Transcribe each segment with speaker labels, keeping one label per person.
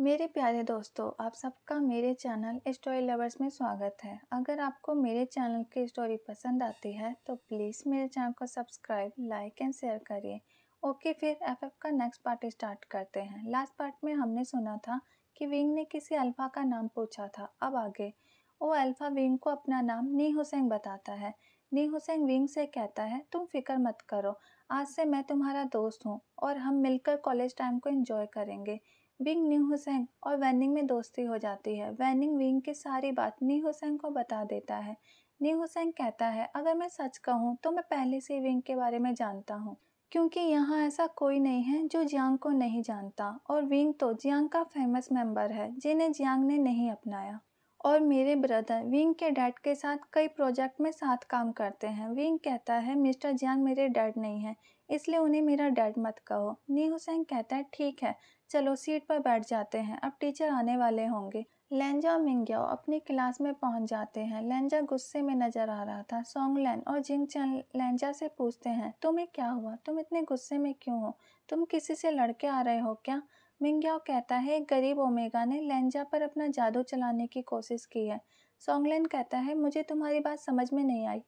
Speaker 1: मेरे प्यारे दोस्तों आप सबका मेरे चैनल स्टोरी लवर्स में स्वागत है अगर आपको मेरे चैनल की स्टोरी पसंद आती है तो प्लीज़ मेरे चैनल को सब्सक्राइब लाइक एंड शेयर करिए ओके फिर एफएफ का नेक्स्ट पार्ट स्टार्ट करते हैं लास्ट पार्ट में हमने सुना था कि विंग ने किसी अल्फ़ा का नाम पूछा था अब आगे वो अल्फ़ा विंग को अपना नाम नी हुसैन बताता है नी हुसैन विंग से कहता है तुम फिक्र मत करो आज से मैं तुम्हारा दोस्त हूँ और हम मिलकर कॉलेज टाइम को इन्जॉय करेंगे विंग न्यू हुसैन और वैनिंग में दोस्ती हो जाती है वैनिंग विंग की सारी बात न्यू हुसैन को बता देता है न्यू हुसैन कहता है अगर मैं सच कहूँ तो मैं पहले से विंग के बारे में जानता हूँ क्योंकि यहाँ ऐसा कोई नहीं है जो जियांग को नहीं जानता और विंग तो जियांग का फेमस मेंबर है जिन्हें जियांग ने नहीं अपनाया और मेरे ब्रदर विंग के डैड के साथ कई प्रोजेक्ट में साथ काम करते हैं विंग कहता है मिस्टर जियांग मेरे डैड नहीं हैं इसलिए उन्हें मेरा डैड मत कहो नी हुसैन कहता है ठीक है चलो सीट पर बैठ जाते हैं अब टीचर आने वाले होंगे लेंजा मिंग्याओ अपनी क्लास में पहुंच जाते हैं लेंजा गुस्से में नजर आ रहा था सोंग लैन और जिंग चन लेंजा से पूछते हैं तुम्हें क्या हुआ तुम इतने गुस्से में क्यों हो तुम किसी से लड़के आ रहे हो क्या मिंग्याओ कहता है गरीब ओमेगा ने लेंजा पर अपना जादू चलाने की कोशिश की है सोंगलैन कहता है मुझे तुम्हारी बात समझ में नहीं आई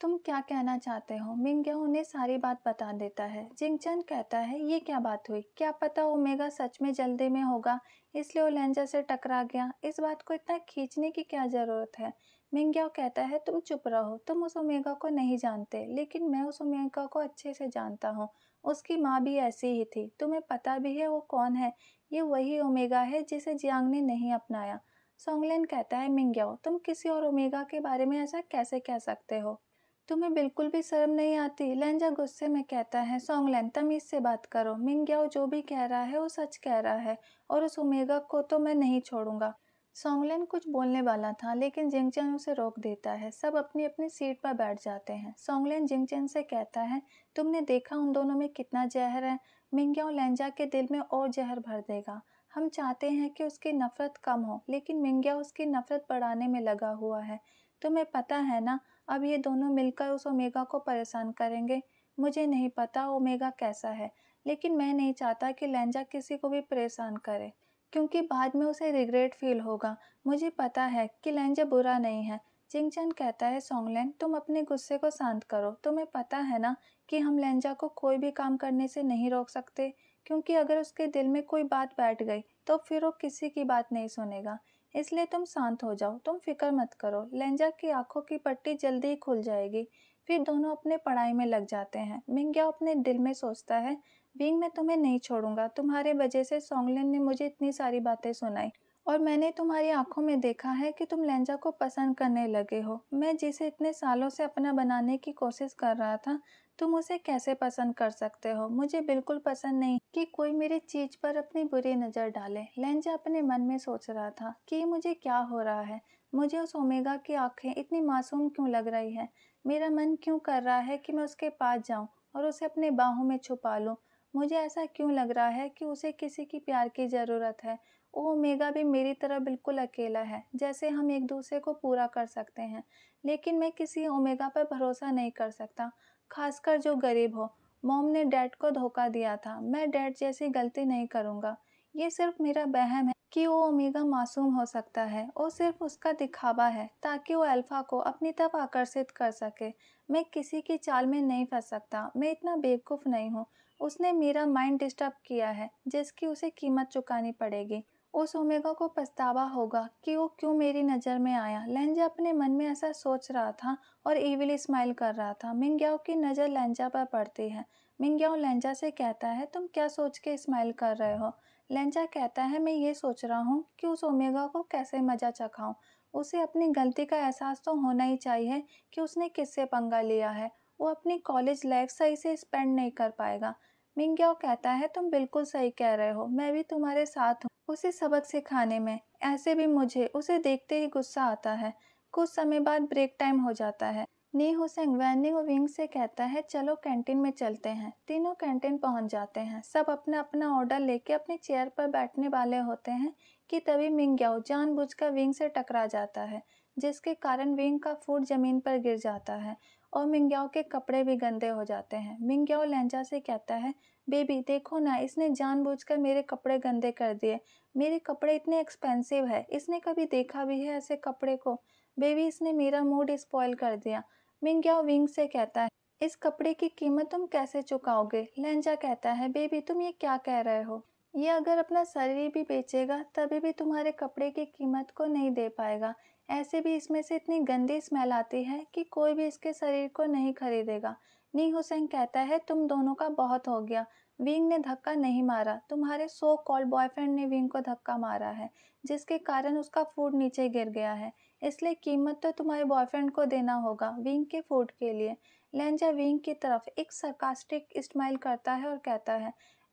Speaker 1: तुम क्या कहना चाहते हो मिंग्याओ उन्हें सारी बात बता देता है जिंगचन कहता है ये क्या बात हुई क्या पता ओमेगा सच में जल्दी में होगा इसलिए वो लेंजा से टकरा गया इस बात को इतना खींचने की क्या ज़रूरत है मिंग्याओ कहता है तुम चुप रहो तुम उस ओमेगा को नहीं जानते लेकिन मैं उस ओमेगा को अच्छे से जानता हूँ उसकी माँ भी ऐसी ही थी तुम्हें पता भी है वो कौन है ये वही ओमेगा है जिसे जियांग ने नहीं अपनाया सोंगलेन कहता है मिंग्याओ तुम किसी और ओमेगा के बारे में ऐसा कैसे कह सकते हो तुम्हें बिल्कुल भी शर्म नहीं आती लेंजा गुस्से में कहता है सोंगलेन तमीज़ से बात करो मिंग्याओ जो भी कह रहा है वो सच कह रहा है और उस ओमेगा को तो मैं नहीं छोड़ूंगा सोंगलैन कुछ बोलने वाला था लेकिन जिंगचैन उसे रोक देता है सब अपनी अपनी सीट पर बैठ जाते हैं सोंगलैन जिंगचैन से कहता है तुमने देखा उन दोनों में कितना जहर है मिंग्याओ लेंजा के दिल में और जहर भर देगा हम चाहते हैं कि उसकी नफरत कम हो लेकिन मिंग्या उसकी नफरत बढ़ाने में लगा हुआ है तुम्हें पता है ना अब ये दोनों मिलकर उस ओमेगा को परेशान करेंगे मुझे नहीं पता ओमेगा कैसा है लेकिन मैं नहीं चाहता कि लेंजा किसी को भी परेशान करे क्योंकि बाद में उसे रिग्रेट फील होगा मुझे पता है कि लेंजा बुरा नहीं है चिंगचन कहता है सोंगलैन तुम अपने गुस्से को शांत करो तुम्हें पता है ना कि हम लेंजा को कोई भी काम करने से नहीं रोक सकते क्योंकि अगर उसके दिल में कोई बात बैठ गई तो फिर वो किसी की बात नहीं सुनेगा इसलिए तुम शांत हो जाओ तुम फिक्र मत करो लेंजा की आंखों की पट्टी जल्दी ही खुल जाएगी फिर दोनों अपने पढ़ाई में लग जाते हैं मिंग्या अपने दिल में सोचता है विंग मैं तुम्हें नहीं छोड़ूंगा तुम्हारे वजह से सोंगलिन ने मुझे इतनी सारी बातें सुनाई और मैंने तुम्हारी आंखों में देखा है कि तुम लहंजा को पसंद करने लगे हो मैं जिसे इतने सालों से अपना बनाने की कोशिश कर रहा था तुम उसे कैसे पसंद कर सकते हो मुझे बिल्कुल पसंद नहीं कि कोई मेरी चीज पर अपनी बुरी नज़र डाले लहंजा अपने मन में सोच रहा था कि मुझे क्या हो रहा है मुझे उस ओमेगा की आंखें इतनी मासूम क्यों लग रही है मेरा मन क्यों कर रहा है कि मैं उसके पास जाऊं और उसे अपने बाहों में छुपा लूं मुझे ऐसा क्यों लग रहा है कि उसे किसी की प्यार की ज़रूरत है ओ मेगा भी मेरी तरह बिल्कुल अकेला है जैसे हम एक दूसरे को पूरा कर सकते हैं लेकिन मैं किसी ओमेगा पर भरोसा नहीं कर सकता खासकर जो गरीब हो मॉम ने डैड को धोखा दिया था मैं डैड जैसी गलती नहीं करूँगा ये सिर्फ मेरा बहम है कि वो ओमेगा मासूम हो सकता है वो सिर्फ उसका दिखावा है ताकि वो अल्फ़ा को अपनी तरफ आकर्षित कर सके मैं किसी की चाल में नहीं फंस सकता मैं इतना बेवकूफ़ नहीं हूँ उसने मेरा माइंड डिस्टर्ब किया है जिसकी उसे कीमत चुकानी पड़ेगी उस ओमेगा को पछतावा होगा कि वो क्यों मेरी नज़र में आया लहंजा अपने मन में ऐसा सोच रहा था और ईविल स्माइल कर रहा था मिंग्याओ की नज़र लहजा पर पड़ती है मिंग्याओ लहंजा से कहता है तुम क्या सोच के स्माइल कर रहे हो लहंजा कहता है मैं ये सोच रहा हूँ कि उस ओमेगा को कैसे मज़ा चखाऊँ उसे अपनी गलती का एहसास तो होना ही चाहिए कि उसने किससे पंगा लिया है वो अपनी कॉलेज लाइफ सही से स्पेंड नहीं कर पाएगा मिंग्याओ कहता है तुम बिल्कुल सही कह रहे हो मैं भी तुम्हारे साथ हूँ उसे सबक सिखाने में ऐसे भी मुझे उसे देखते ही गुस्सा आता है कुछ समय बाद ब्रेक टाइम हो जाता है नी हुसैंग वैनिंग और विंग से कहता है चलो कैंटीन में चलते हैं तीनों कैंटीन पहुंच जाते हैं सब अपना अपना ऑर्डर लेके अपने चेयर पर बैठने वाले होते हैं कि तभी मिंग्याओ जानबूझकर विंग से टकरा जाता है जिसके कारण विंग का फूड जमीन पर गिर जाता है और मिंग्याओ के कपड़े भी गंदे हो जाते हैं मिंग्याओ लहजा से कहता है बेबी देखो ना इसने जानबूझकर मेरे कपड़े गंदे कर दिए मेरे कपड़े इतने एक्सपेंसिव है इसने कभी देखा भी है ऐसे कपड़े को बेबी इसने मेरा मूड स्पॉयल कर दिया मिंग्याओ विंग से कहता है इस कपड़े की कीमत तुम कैसे चुकाओगे लहजा कहता है बेबी तुम ये क्या कह रहे हो ये अगर अपना शरीर भी बेचेगा तभी भी तुम्हारे कपड़े की कीमत को नहीं दे पाएगा ऐसे भी इसमें से इतनी गंदी स्मेल आती है कि कोई भी इसके शरीर को नहीं खरीदेगा नी हुसैन कहता है तुम दोनों का बहुत हो गया विंग ने धक्का नहीं मारा तुम्हारे सो कॉल बॉयफ्रेंड ने विंग को धक्का मारा है जिसके कारण उसका फूड नीचे गिर गया है इसलिए कीमत तो तुम्हारे बॉयफ्रेंड को देना होगा विंग के फूड के लिए लेंजा विंग की तरफ एक सरकास्टिक स्माइल करता है और कहता है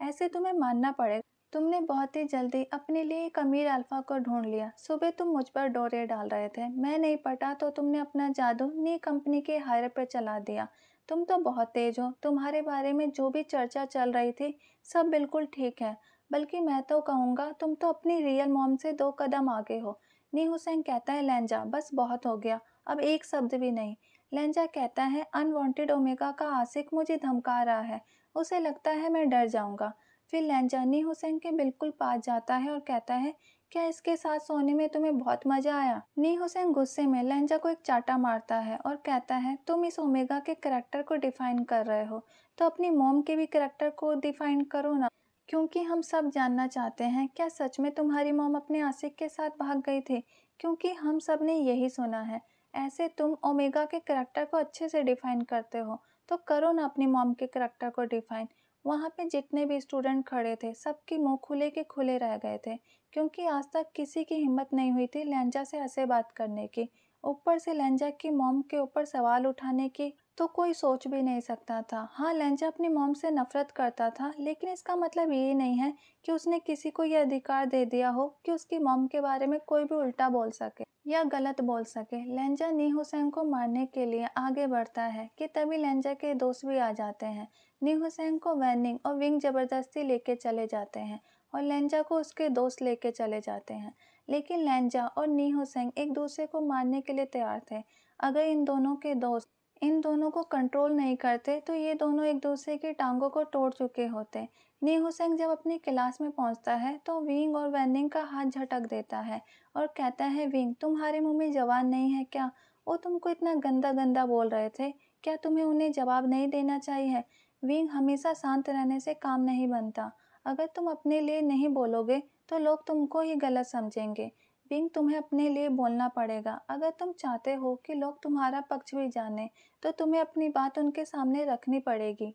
Speaker 1: ऐसे तुम्हें मानना पड़ेगा तुमने बहुत ही जल्दी अपने लिए एक अमीर अल्फा को ढूंढ लिया सुबह तुम मुझ पर डोरे डाल रहे थे मैं नहीं पटा तो तुमने अपना जादू नी कंपनी के हायर पर चला दिया तुम तो बहुत तेज हो तुम्हारे बारे में जो भी चर्चा चल रही थी सब बिल्कुल ठीक है बल्कि मैं तो कहूँगा तुम तो अपनी रियल मॉम से दो कदम आगे हो नी हुसैन कहता है लहजा बस बहुत हो गया अब एक शब्द भी नहीं लहजा कहता है अनवांटेड ओमेगा का आशिक मुझे धमका रहा है उसे लगता है मैं डर जाऊंगा फिर लहजानी हुसैन के बिल्कुल पास जाता है और कहता है क्या इसके साथ सोने में तुम्हें बहुत मजा आया नी हुसैन गुस्से में लहजा को एक चाटा मारता है और कहता है तुम इस ओमेगा के करेक्टर को डिफाइन कर रहे हो तो अपनी मोम के भी करेक्टर को डिफाइन करो ना क्योंकि हम सब जानना चाहते हैं क्या सच में तुम्हारी मोम अपने आसिक के साथ भाग गई थी क्योंकि हम सब ने यही सुना है ऐसे तुम ओमेगा के करेक्टर को अच्छे से डिफाइन करते हो तो करो ना अपनी मोम के करेक्टर को डिफाइन वहाँ पे जितने भी स्टूडेंट खड़े थे सबके मुंह खुले के खुले रह गए थे क्योंकि आज तक किसी की हिम्मत नहीं हुई थी लहंजा से ऐसे बात करने की ऊपर से लहंजा की मोम के ऊपर सवाल उठाने की तो कोई सोच भी नहीं सकता था हाँ लहजा अपनी मोम से नफरत करता था लेकिन इसका मतलब ये नहीं है कि उसने किसी को यह अधिकार दे दिया हो कि उसकी मोम के बारे में कोई भी उल्टा बोल सके या गलत बोल सके लेंजा नी हुसैन को मारने के लिए आगे बढ़ता है कि तभी लेंजा के दोस्त भी आ जाते हैं नी हुसैन को वैनिंग और विंग जबरदस्ती लेके चले जाते हैं और लेंजा को उसके दोस्त लेके चले जाते हैं लेकिन लेंजा और नी हुसैन एक दूसरे को मारने के लिए तैयार थे अगर इन दोनों के दोस्त इन दोनों को कंट्रोल नहीं करते तो ये दोनों एक दूसरे की टांगों को तोड़ चुके होते नी हुसैन जब अपनी क्लास में पहुंचता है तो विंग और वैनिंग का हाथ झटक देता है और कहता है विंग तुम्हारे मुंह में जवान नहीं है क्या वो तुमको इतना गंदा गंदा बोल रहे थे क्या तुम्हें उन्हें जवाब नहीं देना चाहिए विंग हमेशा शांत रहने से काम नहीं बनता अगर तुम अपने लिए नहीं बोलोगे तो लोग तुमको ही गलत समझेंगे बिंग तुम्हें अपने लिए बोलना पड़ेगा अगर तुम चाहते हो कि लोग तुम्हारा पक्ष भी जाने तो तुम्हें अपनी बात उनके सामने रखनी पड़ेगी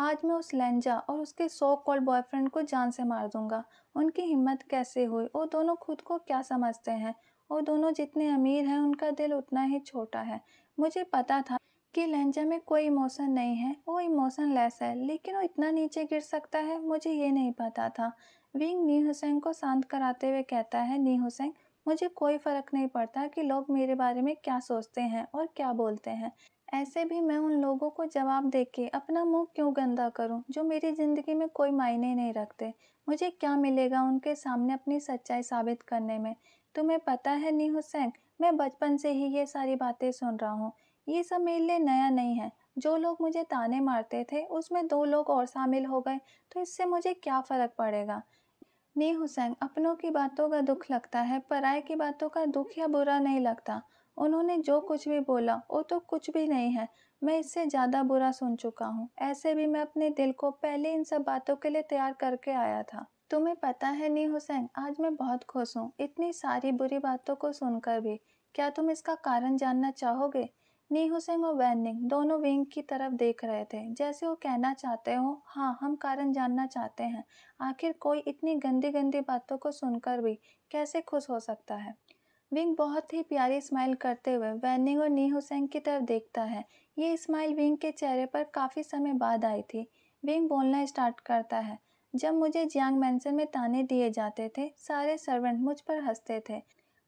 Speaker 1: आज मैं उस लेंजा और उसके सो कॉल बॉयफ्रेंड को जान से मार दूंगा उनकी हिम्मत कैसे हुई वो दोनों खुद को क्या समझते हैं वो दोनों जितने अमीर हैं उनका दिल उतना ही छोटा है मुझे पता था कि लहजा में कोई इमोशन नहीं है वो इमोशन लेस है लेकिन वो इतना नीचे गिर सकता है मुझे ये नहीं पता था विंग नी हुसैन को शांत कराते हुए कहता है नी हुसैन मुझे कोई फ़र्क नहीं पड़ता कि लोग मेरे बारे में क्या सोचते हैं और क्या बोलते हैं ऐसे भी मैं उन लोगों को जवाब दे के अपना मुंह क्यों गंदा करूं जो मेरी ज़िंदगी में कोई मायने नहीं रखते मुझे क्या मिलेगा उनके सामने अपनी सच्चाई साबित करने में तुम्हें पता है नी हुसैन मैं बचपन से ही ये सारी बातें सुन रहा हूँ ये सब मेरे लिए नया नहीं है जो लोग मुझे ताने मारते थे उसमें दो लोग और शामिल हो गए तो इससे मुझे क्या फ़र्क पड़ेगा ने हुसैन अपनों की बातों का दुख लगता है पराए की बातों का दुख या बुरा नहीं लगता उन्होंने जो कुछ भी बोला वो तो कुछ भी नहीं है मैं इससे ज़्यादा बुरा सुन चुका हूँ ऐसे भी मैं अपने दिल को पहले इन सब बातों के लिए तैयार करके आया था तुम्हें पता है नी हुसैन आज मैं बहुत खुश हूँ इतनी सारी बुरी बातों को सुनकर भी क्या तुम इसका कारण जानना चाहोगे सिंह और वैनिंग दोनों विंग की तरफ देख रहे थे जैसे वो कहना चाहते हो हाँ हम कारण जानना चाहते हैं आखिर कोई इतनी गंदी गंदी बातों को सुनकर भी कैसे खुश हो सकता है विंग बहुत ही प्यारी स्माइल करते हुए वैनिंग और सिंह की तरफ देखता है ये स्माइल विंग के चेहरे पर काफ़ी समय बाद आई थी विंग बोलना स्टार्ट करता है जब मुझे जियांग मैंसन में ताने दिए जाते थे सारे सर्वेंट मुझ पर हंसते थे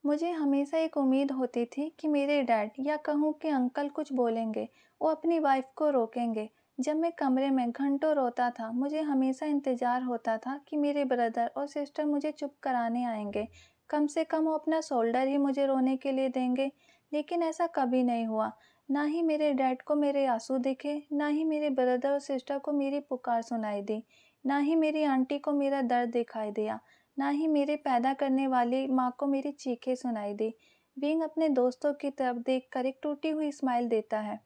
Speaker 1: मुझे हमेशा एक उम्मीद होती थी कि मेरे डैड या कहूँ कि अंकल कुछ बोलेंगे वो अपनी वाइफ को रोकेंगे जब मैं कमरे में घंटों रोता था मुझे हमेशा इंतज़ार होता था कि मेरे ब्रदर और सिस्टर मुझे चुप कराने आएंगे कम से कम वो अपना शोल्डर ही मुझे रोने के लिए देंगे लेकिन ऐसा कभी नहीं हुआ ना ही मेरे डैड को मेरे आंसू दिखे ना ही मेरे ब्रदर और सिस्टर को मेरी पुकार सुनाई दी ना ही मेरी आंटी को मेरा दर्द दिखाई दिया ना ही मेरे पैदा करने वाली माँ को मेरी चीखें सुनाई दी बिंग अपने दोस्तों की तरफ देख कर एक टूटी हुई स्माइल देता है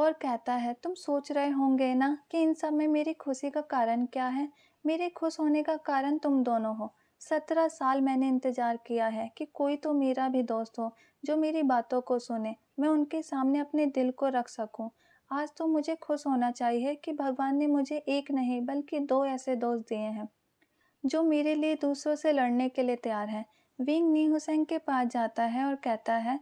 Speaker 1: और कहता है तुम सोच रहे होंगे ना कि इन सब में मेरी खुशी का कारण क्या है मेरे खुश होने का कारण तुम दोनों हो सत्रह साल मैंने इंतज़ार किया है कि कोई तो मेरा भी दोस्त हो जो मेरी बातों को सुने मैं उनके सामने अपने दिल को रख सकूं। आज तो मुझे खुश होना चाहिए कि भगवान ने मुझे एक नहीं बल्कि दो ऐसे दोस्त दिए हैं जो मेरे लिए दूसरों से लड़ने के लिए तैयार है विंग हुसैन के पास जाता है और कहता है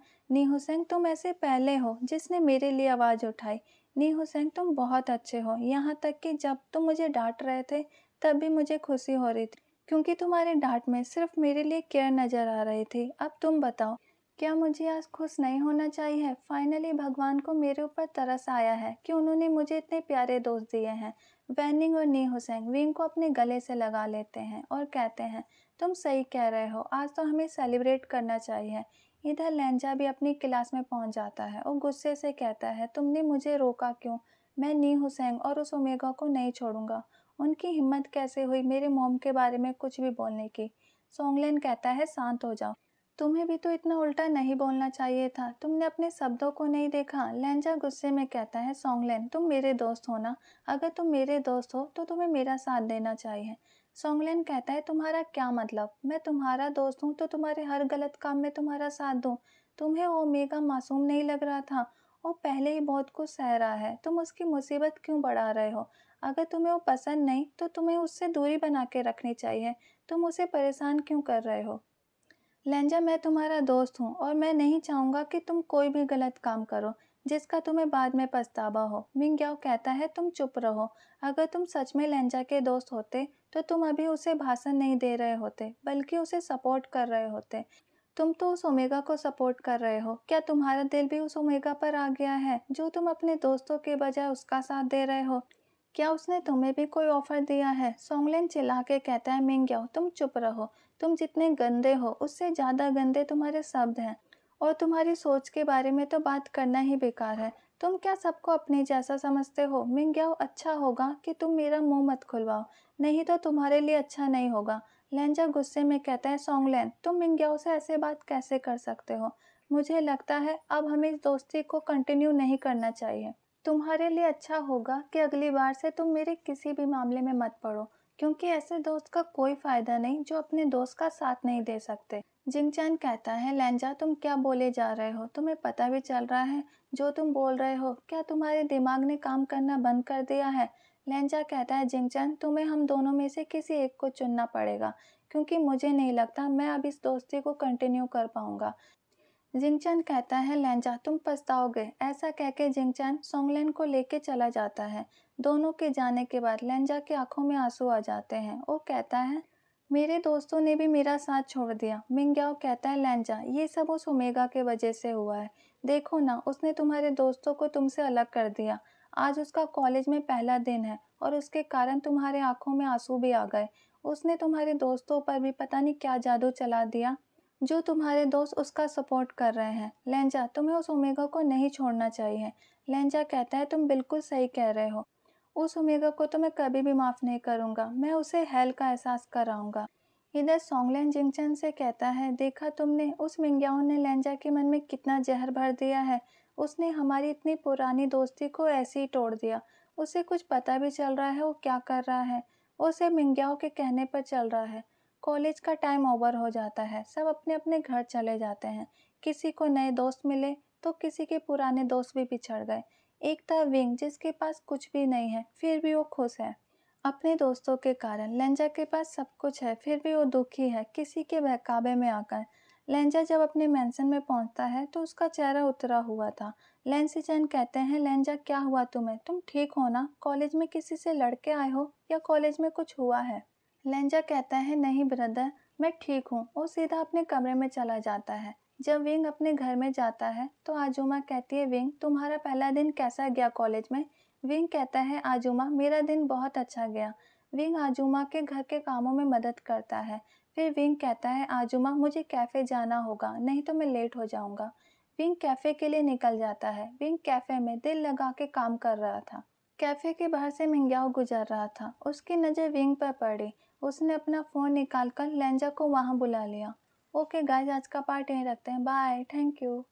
Speaker 1: हुसैन तुम ऐसे पहले हो जिसने मेरे लिए आवाज़ उठाई नीहुसेंग तुम बहुत अच्छे हो यहाँ तक कि जब तुम मुझे डांट रहे थे तब भी मुझे खुशी हो रही थी क्योंकि तुम्हारे डांट में सिर्फ मेरे लिए केयर नज़र आ रही थी अब तुम बताओ क्या मुझे आज खुश नहीं होना चाहिए फाइनली भगवान को मेरे ऊपर तरस आया है कि उन्होंने मुझे इतने प्यारे दोस्त दिए हैं वैनिंग और नी हुसैन विंग को अपने गले से लगा लेते हैं और कहते हैं तुम सही कह रहे हो आज तो हमें सेलिब्रेट करना चाहिए इधर लेंजा भी अपनी क्लास में पहुंच जाता है और गुस्से से कहता है तुमने मुझे रोका क्यों मैं नी हुसैन और उस ओमेगा को नहीं छोड़ूंगा उनकी हिम्मत कैसे हुई मेरे मोम के बारे में कुछ भी बोलने की सोंगलेन कहता है शांत हो जाओ तुम्हें भी तो इतना उल्टा नहीं बोलना चाहिए था तुमने अपने शब्दों को नहीं देखा लहंजा गुस्से में कहता है सोंगलैन तुम मेरे दोस्त हो ना अगर तुम मेरे दोस्त हो तो तुम्हें मेरा साथ देना चाहिए सोंगलैन कहता है तुम्हारा क्या मतलब मैं तुम्हारा दोस्त हूँ तो तुम्हारे हर गलत काम में तुम्हारा साथ दूँ तुम्हें वो मेगा मासूम नहीं लग रहा था वो पहले ही बहुत कुछ सह रहा है तुम उसकी मुसीबत क्यों बढ़ा रहे हो अगर तुम्हें वो पसंद नहीं तो तुम्हें उससे दूरी बना के रखनी चाहिए तुम उसे परेशान क्यों कर रहे हो लेंजा मैं तुम्हारा दोस्त हूँ और मैं नहीं चाहूँगा कि तुम कोई भी गलत काम करो जिसका तुम्हें बाद में पछतावा हो विंग्याओ कहता है तुम चुप रहो अगर तुम सच में लेंजा के दोस्त होते तो तुम अभी उसे भाषण नहीं दे रहे होते बल्कि उसे सपोर्ट कर रहे होते तुम तो उस ओमेगा को सपोर्ट कर रहे हो क्या तुम्हारा दिल भी उस ओमेगा पर आ गया है जो तुम अपने दोस्तों के बजाय उसका साथ दे रहे हो क्या उसने तुम्हें भी कोई ऑफर दिया है सोंगलेन चिल्ला के कहता है मिंग्याओ तुम चुप रहो तुम जितने गंदे हो उससे ज़्यादा गंदे तुम्हारे शब्द हैं और तुम्हारी सोच के बारे में तो बात करना ही बेकार है तुम क्या सबको अपने जैसा समझते हो मिंग अच्छा होगा कि तुम मेरा मुंह मत खुलवाओ नहीं तो तुम्हारे लिए अच्छा नहीं होगा लेंजा गुस्से में कहता है सोंगलैन तुम मिंग्याओ से ऐसे बात कैसे कर सकते हो मुझे लगता है अब हमें इस दोस्ती को कंटिन्यू नहीं करना चाहिए तुम्हारे लिए अच्छा होगा कि अगली बार से तुम मेरे किसी भी मामले में मत पड़ो क्योंकि ऐसे दोस्त का कोई फायदा नहीं जो अपने दोस्त का साथ नहीं दे सकते चैन कहता है लैंजा तुम क्या बोले जा रहे हो तुम्हें पता भी चल रहा है जो तुम बोल रहे हो क्या तुम्हारे दिमाग ने काम करना बंद कर दिया है लैंजा कहता है चैन तुम्हें हम दोनों में से किसी एक को चुनना पड़ेगा क्योंकि मुझे नहीं लगता मैं अब इस दोस्ती को कंटिन्यू कर पाऊंगा जिंगचैन कहता है लैंजा तुम पछताओगे ऐसा कह के जिंगचैन सोंगलैन को लेके चला जाता है दोनों के जाने के बाद लेंजा के आंखों में आंसू आ जाते हैं वो कहता है मेरे दोस्तों ने भी मेरा साथ छोड़ दिया मिंग्याओ कहता है लेंजा ये सब उस ओमेगा के वजह से हुआ है देखो ना उसने तुम्हारे दोस्तों को तुमसे अलग कर दिया आज उसका कॉलेज में पहला दिन है और उसके कारण तुम्हारे आंखों में आंसू भी आ गए उसने तुम्हारे दोस्तों पर भी पता नहीं क्या जादू चला दिया जो तुम्हारे दोस्त उसका सपोर्ट कर रहे हैं लेंजा तुम्हें उस ओमेगा को नहीं छोड़ना चाहिए लेंजा कहता है तुम बिल्कुल सही कह रहे हो उस उमेगा को तो मैं कभी भी माफ़ नहीं करूँगा मैं उसे हेल का एहसास कराऊँगा इधर सोंगलैन जिंगचन से कहता है देखा तुमने उस मिंग्याओ ने लेंजा के मन में कितना जहर भर दिया है उसने हमारी इतनी पुरानी दोस्ती को ऐसे ही तोड़ दिया उसे कुछ पता भी चल रहा है वो क्या कर रहा है उसे मिंग्याओ के कहने पर चल रहा है कॉलेज का टाइम ओवर हो जाता है सब अपने अपने घर चले जाते हैं किसी को नए दोस्त मिले तो किसी के पुराने दोस्त भी पिछड़ गए एक था विंग जिसके पास कुछ भी नहीं है फिर भी वो खुश है अपने दोस्तों के कारण लेंजा के पास सब कुछ है फिर भी वो दुखी है किसी के बहकावे में आकर लेंजा जब अपने मैंसन में पहुंचता है तो उसका चेहरा उतरा हुआ था लेंसी चैन कहते हैं लेंजा क्या हुआ तुम्हें तुम ठीक हो ना कॉलेज में किसी से लड़के आए हो या कॉलेज में कुछ हुआ है लेंजा कहता है नहीं ब्रदर मैं ठीक हूँ वो सीधा अपने कमरे में चला जाता है जब विंग अपने घर में जाता है तो आजुमा कहती है विंग तुम्हारा पहला दिन कैसा गया कॉलेज में विंग कहता है आजुमा मेरा दिन बहुत अच्छा गया विंग आजुमा के घर के कामों में मदद करता है फिर विंग कहता है आजुमा मुझे कैफ़े जाना होगा नहीं तो मैं लेट हो जाऊंगा विंग कैफ़े के लिए निकल जाता है विंग कैफ़े में दिल लगा के काम कर रहा था कैफ़े के बाहर से मिंग्याओ गुजर रहा था उसकी नज़र विंग पर पड़ी उसने अपना फ़ोन निकाल कर लेंजा को वहाँ बुला लिया ओके गाइज आज का पार्ट यहीं रखते हैं बाय थैंक यू